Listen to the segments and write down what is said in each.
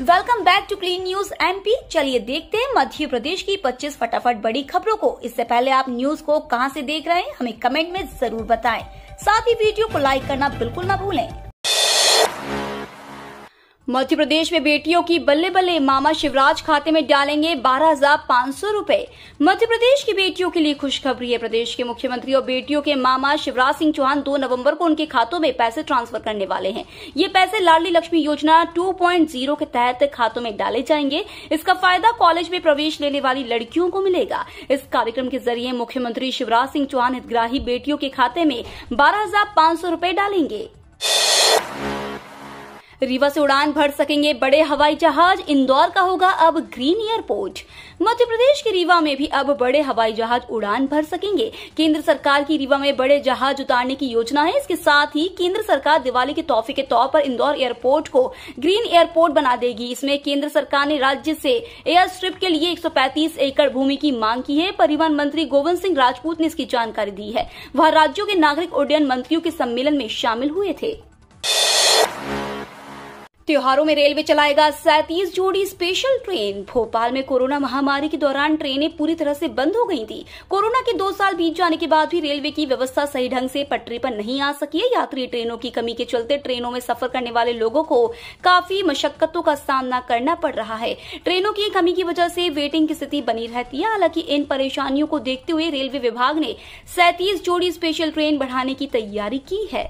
welcome back to clean news MP चलिए देखते हैं मध्य प्रदेश की 25 फटाफट बड़ी खबरों को इससे पहले आप न्यूज को कहां से देख रहे हैं हमें कमेंट में जरूर बताएं साथ ही वीडियो को लाइक करना बिल्कुल ना भूलें मध्य प्रदेश में बेटियों की बल्ले बल्ले मामा शिवराज खाते में डालेंगे बारह हजार पाँच सौ रूपए मध्य प्रदेश की बेटियों के लिए खुशखबरी है प्रदेश के मुख्यमंत्री और बेटियों के मामा शिवराज सिंह चौहान 2 नवंबर को उनके खातों में पैसे ट्रांसफर करने वाले हैं ये पैसे लाडली लक्ष्मी योजना 2.0 के तहत खातों में डाले जाएंगे इसका फायदा कॉलेज में प्रवेश लेने वाली लड़कियों को मिलेगा इस कार्यक्रम के जरिए मुख्यमंत्री शिवराज सिंह चौहान हितग्राही बेटियों के खाते में बारह हजार सौ डालेंगे रीवा से उड़ान भर सकेंगे बड़े हवाई जहाज इंदौर का होगा अब ग्रीन एयरपोर्ट मध्य प्रदेश के रीवा में भी अब बड़े हवाई जहाज उड़ान भर सकेंगे केंद्र सरकार की रीवा में बड़े जहाज उतारने की योजना है इसके साथ ही केंद्र सरकार दिवाली के तोहफे के तौर पर इंदौर एयरपोर्ट को ग्रीन एयरपोर्ट बना देगी इसमें केंद्र सरकार ने राज्य से एयर स्ट्रिप के लिए 135 एकड़ भूमि की मांग की है परिवहन मंत्री गोविंद सिंह राजपूत ने इसकी जानकारी दी है वह राज्यों के नागरिक उड्डयन मंत्रियों के सम्मेलन में शामिल हुए थे त्योहारों में रेलवे चलाएगा सैतीस जोड़ी स्पेशल ट्रेन भोपाल में कोरोना महामारी के दौरान ट्रेनें पूरी तरह से बंद हो गई थी कोरोना के दो साल बीत जाने के बाद भी रेलवे की व्यवस्था सही ढंग से पटरी पर नहीं आ सकी है यात्री ट्रेनों की कमी के चलते ट्रेनों में सफर करने वाले लोगों को काफी मशक्कतों का सामना करना पड़ रहा है ट्रेनों की कमी की वजह से वेटिंग की स्थिति बनी रहती है हालांकि इन परेशानियों को देखते हुए रेलवे विभाग ने सैतीस जोड़ी स्पेशल ट्रेन बढ़ाने की तैयारी की है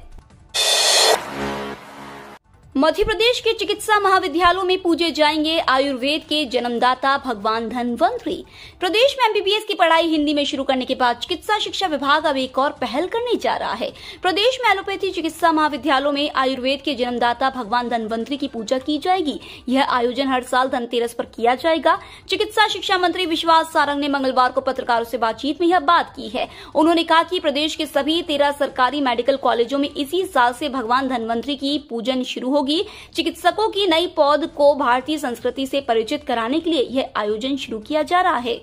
मध्य प्रदेश के चिकित्सा महाविद्यालयों में पूजे जाएंगे आयुर्वेद के जन्मदाता भगवान धनवंतरी प्रदेश में एमबीबीएस की पढ़ाई हिंदी में शुरू करने के बाद चिकित्सा शिक्षा विभाग अब एक और पहल करने जा रहा है प्रदेश में एलोपैथी चिकित्सा महाविद्यालयों में आयुर्वेद के जन्मदाता भगवान धनवंतरी की पूजा की जाएगी यह आयोजन हर साल धनतेरस पर किया जाएगा चिकित्सा शिक्षा मंत्री विश्वास सारंग ने मंगलवार को पत्रकारों से बातचीत में यह बात की है उन्होंने कहा कि प्रदेश के सभी तेरह सरकारी मेडिकल कॉलेजों में इसी साल से भगवान धनवंतरी की पूजन शुरू होगी होगी चिकित्सकों की नई पौध को भारतीय संस्कृति से परिचित कराने के लिए यह आयोजन शुरू किया जा रहा है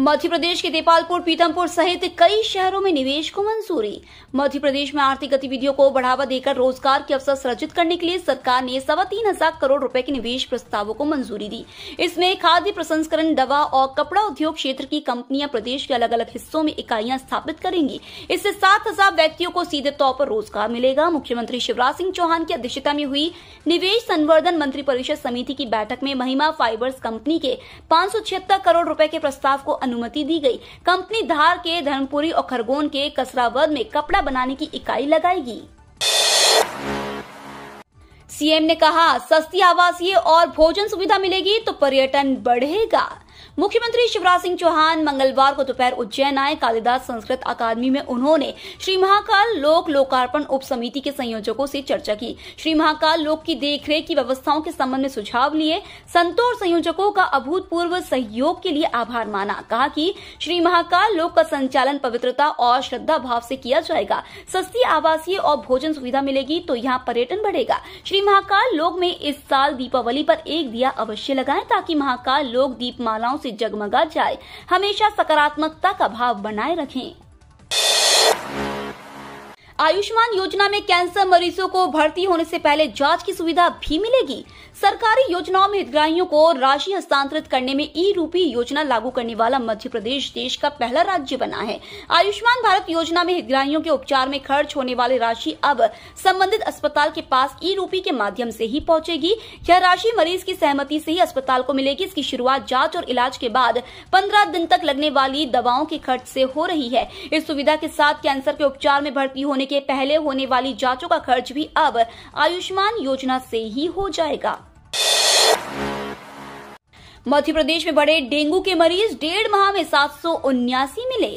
मध्य प्रदेश के देपालपुर पीतमपुर सहित कई शहरों में निवेश को मंजूरी मध्य प्रदेश में आर्थिक गतिविधियों को बढ़ावा देकर रोजगार के अवसर सृजित करने के लिए सरकार ने सवा तीन हजार करोड़ रुपए के निवेश प्रस्तावों को मंजूरी दी इसमें खाद्य प्रसंस्करण दवा और कपड़ा उद्योग क्षेत्र की कंपनियां प्रदेश के अलग अलग हिस्सों में इकाइयां स्थापित करेंगी इससे सात हजार व्यक्तियों को सीधे तौर पर रोजगार मिलेगा मुख्यमंत्री शिवराज सिंह चौहान की अध्यक्षता में हुई निवेश संवर्धन मंत्रिपरिषद समिति की बैठक में महिमा फाइबर्स कंपनी के पांच करोड़ रूपए के प्रस्ताव को अनुमति दी गई कंपनी धार के धर्मपुरी और खरगोन के कसरावद में कपड़ा बनाने की इकाई लगाएगी सीएम ने कहा सस्ती आवासीय और भोजन सुविधा मिलेगी तो पर्यटन बढ़ेगा मुख्यमंत्री शिवराज सिंह चौहान मंगलवार को दोपहर उज्जैन आए कालिदास संस्कृत अकादमी में उन्होंने श्री महाकाल लोक लोकार्पण उप समिति के संयोजकों से चर्चा की श्री महाकाल लोक की देखरेख की व्यवस्थाओं के संबंध में सुझाव लिए संतों और संयोजकों का अभूतपूर्व सहयोग के लिए आभार माना कहा कि श्री महाकाल लोक का संचालन पवित्रता और श्रद्धा भाव से किया जाएगा सस्ती आवासीय और भोजन सुविधा मिलेगी तो यहाँ पर्यटन बढ़ेगा श्री महाकाल लोक में इस साल दीपावली पर एक दिया अवश्य लगाएं ताकि महाकाल लोक दीप मालाओं से जगमगा जाए हमेशा सकारात्मकता का भाव बनाए रखें आयुष्मान योजना में कैंसर मरीजों को भर्ती होने से पहले जांच की सुविधा भी मिलेगी सरकारी योजनाओं में हितग्राहियों को राशि हस्तांतरित करने में ई रूपी योजना लागू करने वाला मध्य प्रदेश देश का पहला राज्य बना है आयुष्मान भारत योजना में हितग्राहियों के उपचार में खर्च होने वाली राशि अब संबंधित अस्पताल के पास ई रूपी के माध्यम से ही पहुंचेगी यह राशि मरीज की सहमति से ही अस्पताल को मिलेगी इसकी शुरुआत जांच और इलाज के बाद पंद्रह दिन तक लगने वाली दवाओं के खर्च से हो रही है इस सुविधा के साथ कैंसर के उपचार में भर्ती होने होने के पहले होने वाली जांचों का खर्च भी अब आयुष्मान योजना से ही हो जाएगा मध्य प्रदेश में बढ़े डेंगू के मरीज डेढ़ माह में सात सौ उन्यासी मिले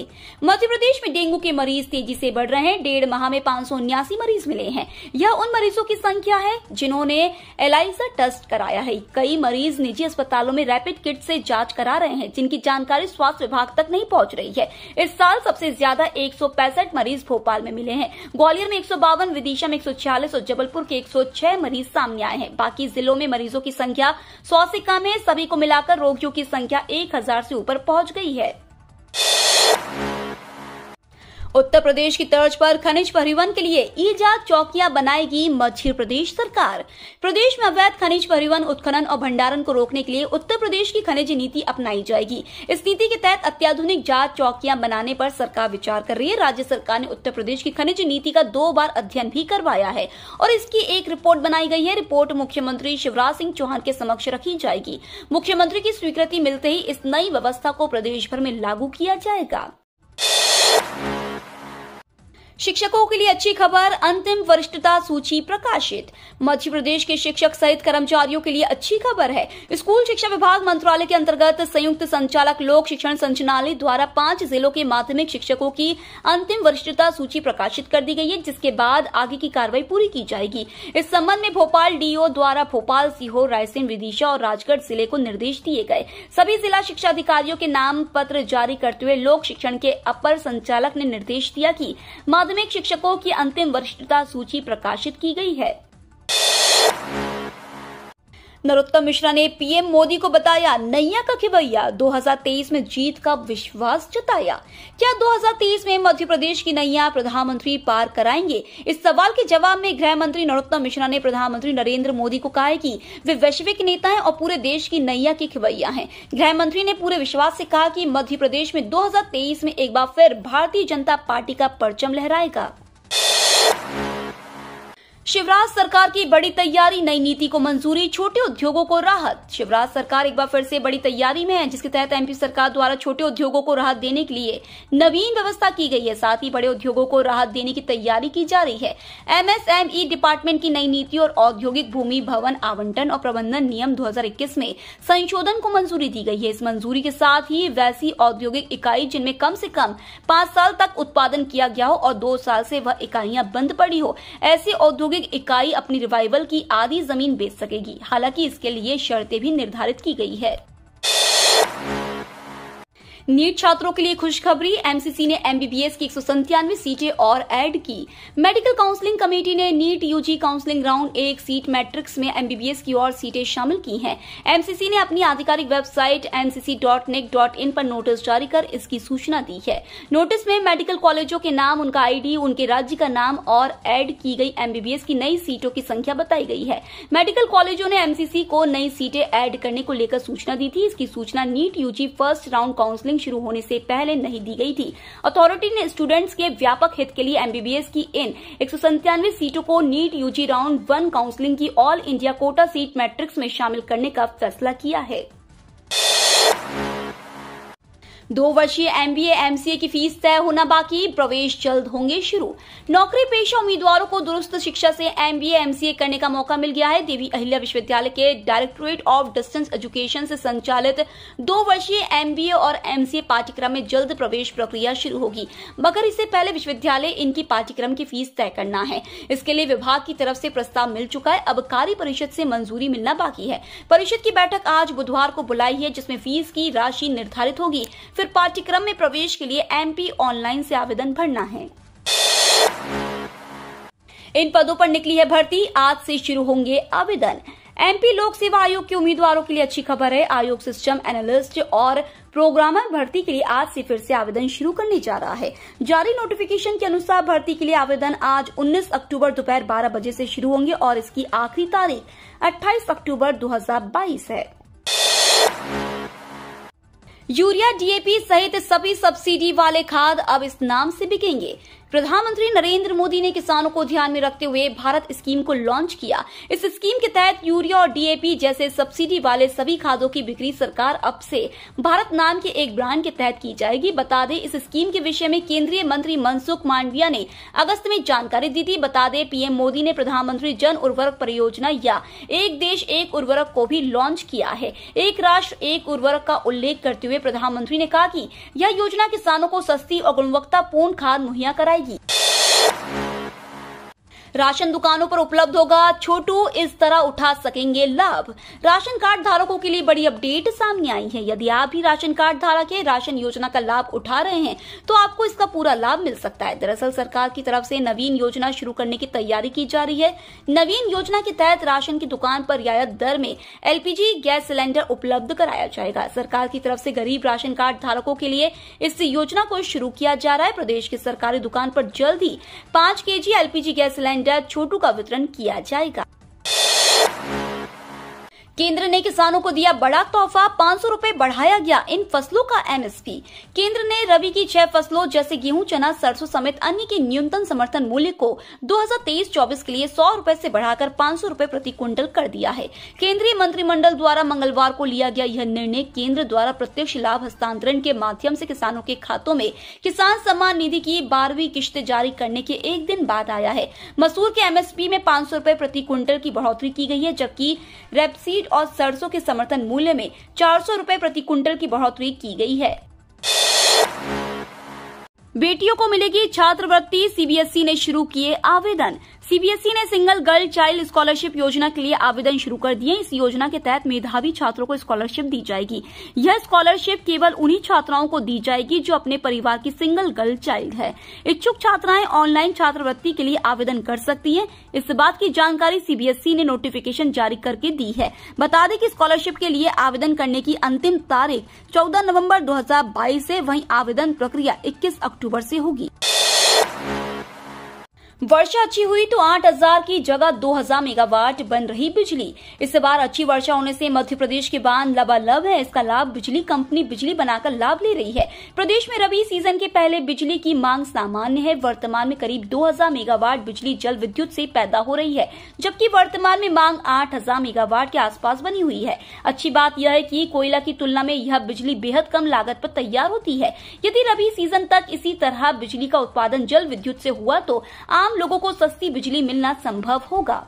मध्य प्रदेश में डेंगू के मरीज तेजी से बढ़ रहे हैं डेढ़ माह में पांच सौ उन्यासी मरीज मिले हैं यह उन मरीजों की संख्या है जिन्होंने एलाइजा टेस्ट कराया है कई मरीज निजी अस्पतालों में रैपिड किट से जांच करा रहे हैं जिनकी जानकारी स्वास्थ्य विभाग तक नहीं पहुंच रही है इस साल सबसे ज्यादा एक मरीज भोपाल में मिले हैं ग्वालियर में एक विदिशा में एक और जबलपुर के एक मरीज सामने आए हैं बाकी जिलों में मरीजों की संख्या सौ से कम है सभी को मिला मिलाकर रोगियों की संख्या 1000 से ऊपर पहुंच गई है उत्तर प्रदेश की तर्ज पर खनिज परिवहन के लिए ईजाद चौकियां बनाएगी मध्य प्रदेश सरकार प्रदेश में अवैध खनिज परिवहन उत्खनन और भंडारण को रोकने के लिए उत्तर प्रदेश की खनिज नीति अपनाई जाएगी इस नीति के तहत अत्याधुनिक जांच चौकियां बनाने पर सरकार विचार कर रही है राज्य सरकार ने उत्तर प्रदेश की खनिज नीति का दो बार अध्ययन भी करवाया है और इसकी एक रिपोर्ट बनाई गई है रिपोर्ट मुख्यमंत्री शिवराज सिंह चौहान के समक्ष रखी जाएगी मुख्यमंत्री की स्वीकृति मिलते ही इस नई व्यवस्था को प्रदेश भर में लागू किया जाएगा शिक्षकों के लिए अच्छी खबर अंतिम वरिष्ठता सूची प्रकाशित मध्य प्रदेश के शिक्षक सहित कर्मचारियों के लिए अच्छी खबर है स्कूल शिक्षा विभाग मंत्रालय के अंतर्गत संयुक्त संचालक लोक शिक्षण संचालय द्वारा पांच जिलों के माध्यमिक शिक्षकों की अंतिम वरिष्ठता सूची प्रकाशित कर दी गई है जिसके बाद आगे की कार्रवाई पूरी की जाएगी इस संबंध में भोपाल डीओ द्वारा भोपाल सीहोर रायसेन विदिशा और राजगढ़ जिले को निर्देश दिए गए सभी जिला शिक्षा अधिकारियों के नाम पत्र जारी करते हुए लोक शिक्षण के अपर संचालक ने निर्देश दिया कि माध्यमिक शिक्षकों की अंतिम वरिष्ठता सूची प्रकाशित की गई है नरोत्तम मिश्रा ने पीएम मोदी को बताया नैया का खिवैया 2023 में जीत का विश्वास जताया क्या 2023 में मध्य प्रदेश की नैया प्रधानमंत्री पार कराएंगे इस सवाल के जवाब में गृह मंत्री नरोत्तम मिश्रा ने प्रधानमंत्री नरेंद्र मोदी को कहा कि वे वैश्विक नेता है और पूरे देश की नैया की खिवैया है गृह मंत्री ने पूरे विश्वास से कहा कि मध्य प्रदेश में दो में एक बार फिर भारतीय जनता पार्टी का परचम लहराएगा शिवराज सरकार की बड़ी तैयारी नई नीति को मंजूरी छोटे उद्योगों को राहत शिवराज सरकार एक बार फिर से बड़ी तैयारी में है जिसके तहत एमपी सरकार द्वारा छोटे उद्योगों को राहत देने के लिए नवीन व्यवस्था की गई है साथ ही बड़े उद्योगों को राहत देने की तैयारी की जा रही है एमएसएमई डिपार्टमेंट की नई नीति और औद्योगिक भूमि भवन आवंटन और प्रबंधन नियम दो में संशोधन को मंजूरी दी गई है इस मंजूरी के साथ ही वैसी औद्योगिक इकाई जिनमें कम से कम पांच साल तक उत्पादन किया गया हो और दो साल से वह इकाइयां बंद पड़ी हो ऐसी औद्योगिक औद्योगिक इकाई अपनी रिवाइवल की आधी जमीन बेच सकेगी हालांकि इसके लिए शर्तें भी निर्धारित की गई है नीट छात्रों के लिए खुशखबरी एमसीसी ने एमबीबीएस की एक सीटें और ऐड की मेडिकल काउंसलिंग कमेटी ने नीट यूजी काउंसलिंग राउंड एक सीट मैट्रिक्स में एमबीबीएस की और सीटें शामिल की हैं एमसीसी ने अपनी आधिकारिक वेबसाइट एनसीसी e पर नोटिस जारी कर इसकी सूचना दी है नोटिस में मेडिकल कॉलेजों के नाम उनका आईडी उनके राज्य का नाम और एड की गई एमबीबीएस की नई सीटों की संख्या बताई गई है मेडिकल कॉलेजों ने एमसीसी को नई सीटें एड करने को लेकर सूचना दी थी इसकी सूचना NEET UG first round counselling counselling शुरू होने से पहले नहीं दी गई थी अथॉरिटी ने स्टूडेंट्स के व्यापक हित के लिए एमबीबीएस की इन एक सीटों को NEET UG round one counselling की all India quota seat matrix में शामिल करने का फैसला किया है दो वर्षीय एमबीए एमसीए की फीस तय होना बाकी प्रवेश जल्द होंगे शुरू नौकरी पेशा उम्मीदवारों को दुरुस्त शिक्षा से एमबीए एमसीए करने का मौका मिल गया है देवी अहिल्या विश्वविद्यालय के डायरेक्टोरेट ऑफ डिस्टेंस एजुकेशन से संचालित दो वर्षीय एमबीए और एमसीए पाठ्यक्रम में जल्द प्रवेश प्रक्रिया शुरू होगी मगर इससे पहले विश्वविद्यालय इनकी पाठ्यक्रम की फीस तय करना है इसके लिए विभाग की तरफ से प्रस्ताव मिल चुका है अब कार्य परिषद से मंजूरी मिलना बाकी है परिषद की बैठक आज बुधवार को बुलाई है जिसमें फीस की राशि निर्धारित होगी फिर पाठ्यक्रम में प्रवेश के लिए एम ऑनलाइन से आवेदन भरना है इन पदों पर निकली है भर्ती आज से शुरू होंगे आवेदन एमपी लोक सेवा आयोग के उम्मीदवारों के लिए अच्छी खबर है आयोग सिस्टम एनालिस्ट और प्रोग्रामर भर्ती के लिए आज से फिर से आवेदन शुरू करने जा रहा है जारी नोटिफिकेशन के अनुसार भर्ती के लिए आवेदन आज 19 अक्टूबर दोपहर 12 बजे से शुरू होंगे और इसकी आखिरी तारीख 28 अक्टूबर 2022 है यूरिया डीएपी सहित सभी सब्सिडी वाले खाद अब इस नाम से बिकेंगे प्रधानमंत्री नरेंद्र मोदी ने किसानों को ध्यान में रखते हुए भारत स्कीम को लॉन्च किया इस स्कीम के तहत यूरिया और डीएपी जैसे सब्सिडी वाले सभी खादों की बिक्री सरकार अब से भारत नाम के एक ब्रांड के तहत की जाएगी बता दें इस स्कीम के विषय में केंद्रीय मंत्री मनसुख मांडविया ने अगस्त में जानकारी दी थी बता दें पीएम मोदी ने प्रधानमंत्री जन उर्वरक परियोजना या एक देश एक उर्वरक को भी लॉन्च किया है एक राष्ट्र एक उर्वरक का उल्लेख करते हुए प्रधानमंत्री ने कहा कि यह योजना किसानों को सस्ती और गुणवत्तापूर्ण खाद मुहैया कराएगी 以。राशन दुकानों पर उपलब्ध होगा छोटू इस तरह उठा सकेंगे लाभ राशन कार्ड धारकों के लिए बड़ी अपडेट सामने आई है यदि आप भी राशन कार्ड धारक है राशन योजना का लाभ उठा रहे हैं तो आपको इसका पूरा लाभ मिल सकता है दरअसल सरकार की तरफ से नवीन योजना शुरू करने की तैयारी की जा रही है नवीन योजना के तहत राशन की दुकान पर रियायत दर में एलपीजी गैस सिलेंडर उपलब्ध कराया जाएगा सरकार की तरफ से गरीब राशन कार्ड धारकों के लिए इस योजना को शुरू किया जा रहा है प्रदेश की सरकारी दुकान पर जल्द ही पांच के एलपीजी गैस सिलेंडर सिलेंडर छोटू का वितरण किया जाएगा केंद्र ने किसानों को दिया बड़ा तोहफा पाँच सौ बढ़ाया गया इन फसलों का एमएसपी केंद्र ने रबी की छह फसलों जैसे गेहूं चना सरसों समेत अन्य के न्यूनतम समर्थन मूल्य को 2023-24 के लिए सौ रूपए ऐसी बढ़ाकर पाँच सौ रूपए प्रति क्विंटल कर दिया है केंद्रीय मंत्रिमंडल द्वारा मंगलवार को लिया गया यह निर्णय केंद्र द्वारा प्रत्यक्ष लाभ हस्तांतरण के माध्यम ऐसी किसानों के खातों में किसान सम्मान निधि की बारहवीं किश्त जारी करने के एक दिन बाद आया है मसूर के एमएसपी में पाँच सौ प्रति क्विंटल की बढ़ोतरी की गई है जबकि रेपसीड और सरसों के समर्थन मूल्य में चार सौ प्रति क्विंटल की बढ़ोतरी की गई है बेटियों को मिलेगी छात्रवृत्ति सीबीएसई ने शुरू किए आवेदन सीबीएसई ने सिंगल गर्ल चाइल्ड स्कॉलरशिप योजना के लिए आवेदन शुरू कर दिए इस योजना के तहत मेधावी छात्रों को स्कॉलरशिप दी जाएगी यह स्कॉलरशिप केवल उन्हीं छात्राओं को दी जाएगी जो अपने परिवार की सिंगल गर्ल चाइल्ड है इच्छुक छात्राएं ऑनलाइन छात्रवृत्ति के लिए आवेदन कर सकती है इस बात की जानकारी सीबीएसई ने नोटिफिकेशन जारी करके दी है बता दें कि स्कॉलरशिप के लिए आवेदन करने की अंतिम तारीख चौदह नवम्बर दो हजार बाईस है वही आवेदन प्रक्रिया इक्कीस अक्टूबर अक्टूबर से होगी वर्षा अच्छी हुई तो 8000 की जगह 2000 मेगावाट बन रही बिजली इस बार अच्छी वर्षा होने से मध्य प्रदेश के बांध लबालब है इसका लाभ बिजली कंपनी बिजली बनाकर लाभ ले रही है प्रदेश में रबी सीजन के पहले बिजली की मांग सामान्य है वर्तमान में करीब 2000 मेगावाट बिजली जल विद्युत से पैदा हो रही है जबकि वर्तमान में मांग आठ मेगावाट के आस बनी हुई है अच्छी बात यह है की कोयला की तुलना में यह बिजली बेहद कम लागत आरोप तैयार होती है यदि रबी सीजन तक इसी तरह बिजली का उत्पादन जल विद्युत ऐसी हुआ तो आम लोगों को सस्ती बिजली मिलना संभव होगा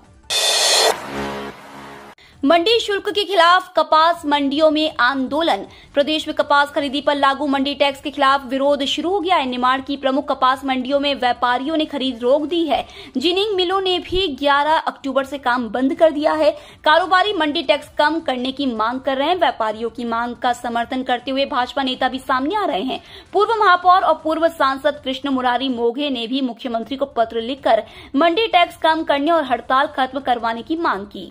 मंडी शुल्क के खिलाफ कपास मंडियों में आंदोलन प्रदेश में कपास खरीदी पर लागू मंडी टैक्स के खिलाफ विरोध शुरू हो गया है निमाड़ की प्रमुख कपास मंडियों में व्यापारियों ने खरीद रोक दी है जिनिंग मिलों ने भी 11 अक्टूबर से काम बंद कर दिया है कारोबारी मंडी टैक्स कम करने की मांग कर रहे हैं व्यापारियों की मांग का समर्थन करते हुए भाजपा नेता भी सामने आ रहे हैं पूर्व महापौर और पूर्व सांसद कृष्ण मुरारी मोघे ने भी मुख्यमंत्री को पत्र लिखकर मंडी टैक्स कम करने और हड़ताल खत्म करवाने की मांग की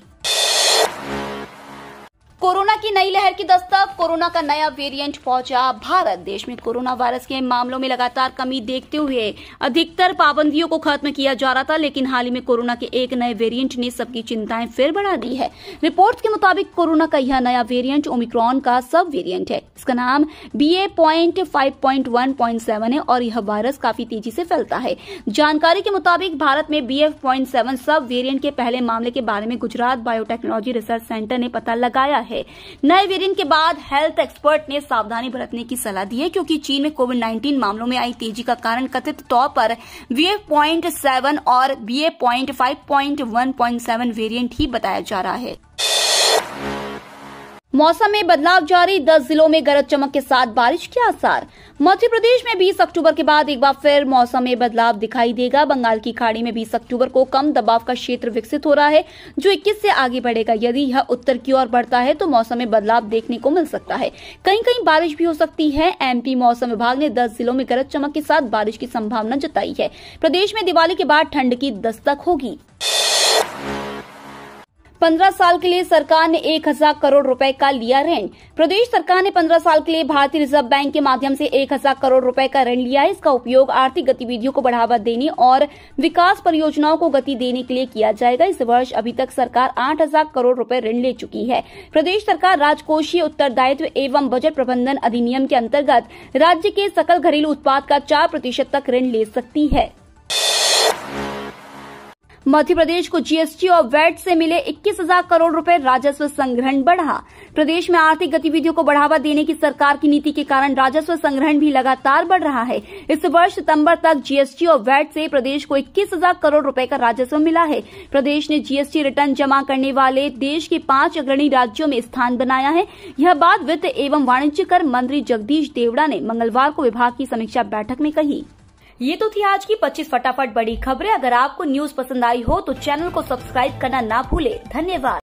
कोरोना की नई लहर की दस्तक कोरोना का नया वेरिएंट पहुंचा भारत देश में कोरोना वायरस के मामलों में लगातार कमी देखते हुए अधिकतर पाबंदियों को खत्म किया जा रहा था लेकिन हाल ही में कोरोना के एक नए वेरिएंट ने सबकी चिंताएं फिर बढ़ा दी है रिपोर्ट के मुताबिक कोरोना का यह नया वेरियंट ओमिक्रॉन का सब वेरियंट है इसका नाम बी फाइव वन सेवन है और यह वायरस काफी तेजी से फैलता है जानकारी के मुताबिक भारत में बी सेवन सब वेरियंट के पहले मामले के बारे में गुजरात बायोटेक्नोलॉजी रिसर्च सेंटर ने पता लगाया है है नए वेरिएंट के बाद हेल्थ एक्सपर्ट ने सावधानी बरतने की सलाह दी है क्योंकि चीन में कोविड 19 मामलों में आई तेजी का कारण कथित तौर पर वीए पॉइंट सेवन और BA point five point one seven variant ही बताया जा रहा है मौसम में बदलाव जारी दस जिलों में गरज चमक के साथ बारिश के आसार मध्य प्रदेश में 20 अक्टूबर के बाद एक बार फिर मौसम में बदलाव दिखाई देगा बंगाल की खाड़ी में 20 अक्टूबर को कम दबाव का क्षेत्र विकसित हो रहा है जो 21 से आगे बढ़ेगा यदि यह उत्तर की ओर बढ़ता है तो मौसम में बदलाव देखने को मिल सकता है कहीं कहीं बारिश भी हो सकती है एमपी मौसम विभाग ने दस जिलों में गरज चमक के साथ बारिश की संभावना जताई है प्रदेश में दिवाली के बाद ठंड की दस्तक होगी पंद्रह साल के लिए सरकार ने एक हजार करोड़ रुपए का लिया ऋण प्रदेश सरकार ने पंद्रह साल के लिए भारतीय रिजर्व बैंक के माध्यम से एक हजार करोड़ रुपए का ऋण लिया है इसका उपयोग आर्थिक गतिविधियों को बढ़ावा देने और विकास परियोजनाओं को गति देने के लिए किया जाएगा इस वर्ष अभी तक सरकार आठ हजार करोड़ रूपये ऋण ले चुकी है प्रदेश सरकार राजकोषीय उत्तरदायित्व एवं बजट प्रबंधन अधिनियम के अंतर्गत राज्य के सकल घरेलू उत्पाद का चार प्रतिशत तक ऋण ले सकती है मध्य प्रदेश को जीएसटी और वैट से मिले इक्कीस हजार करोड़ रुपए राजस्व संग्रहण बढ़ा प्रदेश में आर्थिक गतिविधियों को बढ़ावा देने की सरकार की नीति के कारण राजस्व संग्रहण भी लगातार बढ़ रहा है इस वर्ष सितम्बर तक जीएसटी और वैट से प्रदेश को इक्कीस हजार करोड़ रूपये का राजस्व मिला है प्रदेश ने जीएसटी रिटर्न जमा करने वाले देश के पांच अग्रणी राज्यों में स्थान बनाया है यह बात वित्त एवं वाणिज्य कर मंत्री जगदीश देवड़ा ने मंगलवार को विभाग की समीक्षा बैठक में कही ये तो थी आज की 25 फटाफट बड़ी खबरें अगर आपको न्यूज पसंद आई हो तो चैनल को सब्सक्राइब करना ना भूले धन्यवाद